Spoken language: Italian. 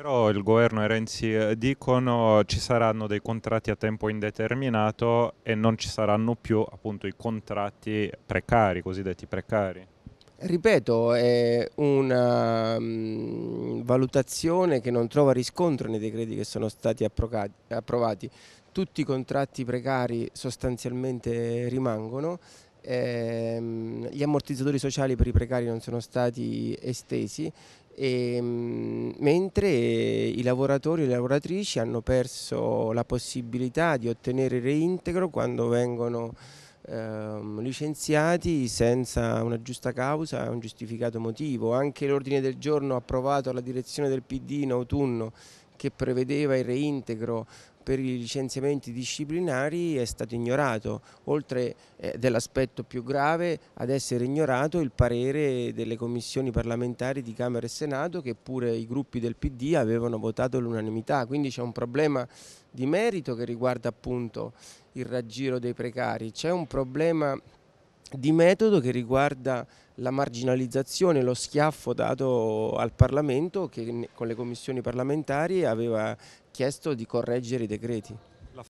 Però il governo e Renzi eh, dicono ci saranno dei contratti a tempo indeterminato e non ci saranno più appunto i contratti precari, cosiddetti precari. Ripeto, è una um, valutazione che non trova riscontro nei decreti che sono stati approvati. Tutti i contratti precari sostanzialmente rimangono, ehm, gli ammortizzatori sociali per i precari non sono stati estesi e, ehm, mentre i lavoratori e le lavoratrici hanno perso la possibilità di ottenere reintegro quando vengono ehm, licenziati senza una giusta causa un giustificato motivo. Anche l'ordine del giorno approvato alla direzione del PD in autunno che prevedeva il reintegro per i licenziamenti disciplinari è stato ignorato, oltre eh, dell'aspetto più grave ad essere ignorato il parere delle commissioni parlamentari di Camera e Senato che pure i gruppi del PD avevano votato all'unanimità, quindi c'è un problema di merito che riguarda appunto il raggiro dei precari, c'è un problema di metodo che riguarda la marginalizzazione, lo schiaffo dato al Parlamento che con le commissioni parlamentari aveva chiesto di correggere i decreti.